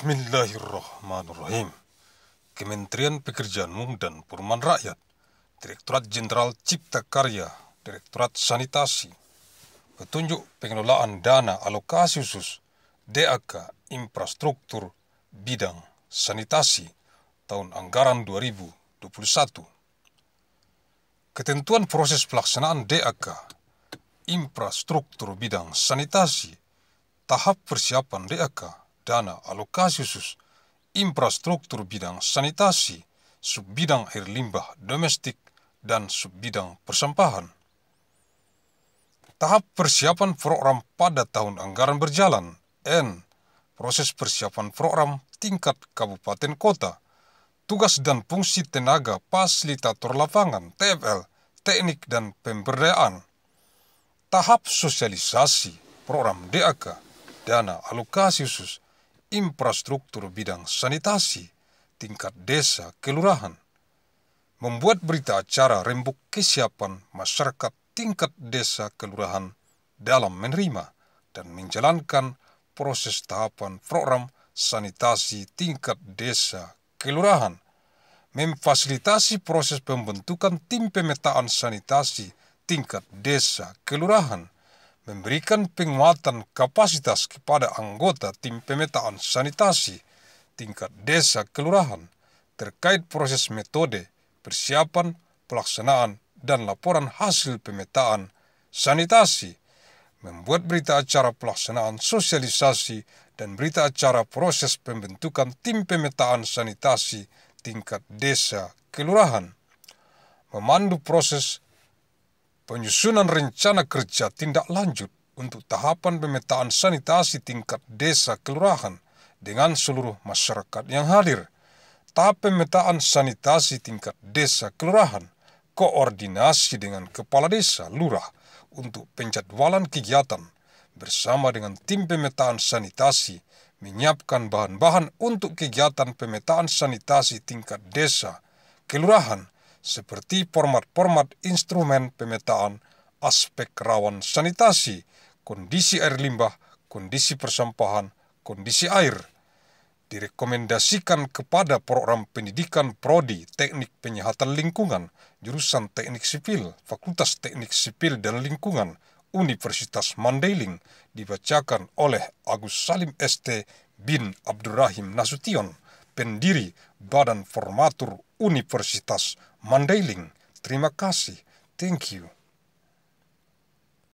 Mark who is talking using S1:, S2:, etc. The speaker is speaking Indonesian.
S1: Bismillahirrahmanirrahim. Kementerian Pekerjaan Umum dan Perumahan Rakyat, Direktorat Jenderal Cipta Karya, Direktorat Sanitasi, Petunjuk Pengelolaan Dana Alokasi Khusus, DAK Infrastruktur Bidang Sanitasi tahun anggaran 2021. Ketentuan proses pelaksanaan DAK Infrastruktur Bidang Sanitasi Tahap Persiapan DAK dana alokasi khusus infrastruktur bidang sanitasi, subbidang air limbah domestik, dan subbidang persampahan. Tahap persiapan program pada tahun anggaran berjalan, N. Proses persiapan program tingkat kabupaten kota, tugas dan fungsi tenaga fasilitator lapangan, TFL, teknik dan pemberdayaan, tahap sosialisasi program DAK, dana alokasi khusus, infrastruktur bidang sanitasi tingkat desa kelurahan. Membuat berita acara rembuk kesiapan masyarakat tingkat desa kelurahan dalam menerima dan menjalankan proses tahapan program sanitasi tingkat desa kelurahan. Memfasilitasi proses pembentukan tim pemetaan sanitasi tingkat desa kelurahan memberikan penguatan kapasitas kepada anggota tim pemetaan sanitasi tingkat desa kelurahan terkait proses metode, persiapan, pelaksanaan, dan laporan hasil pemetaan sanitasi, membuat berita acara pelaksanaan sosialisasi dan berita acara proses pembentukan tim pemetaan sanitasi tingkat desa kelurahan, memandu proses penyusunan rencana kerja tindak lanjut untuk tahapan pemetaan sanitasi tingkat desa kelurahan dengan seluruh masyarakat yang hadir. Tahap pemetaan sanitasi tingkat desa kelurahan koordinasi dengan kepala desa lurah untuk penjadwalan kegiatan bersama dengan tim pemetaan sanitasi menyiapkan bahan-bahan untuk kegiatan pemetaan sanitasi tingkat desa kelurahan seperti format-format instrumen pemetaan, aspek rawan sanitasi, kondisi air limbah, kondisi persampahan, kondisi air. Direkomendasikan kepada program pendidikan prodi Teknik Penyihatan Lingkungan, jurusan Teknik Sipil, Fakultas Teknik Sipil dan Lingkungan, Universitas Mandailing, dibacakan oleh Agus Salim ST bin Abdurrahim Nasution, pendiri Badan Formatur Universitas Mandailing. Terima kasih. Thank you.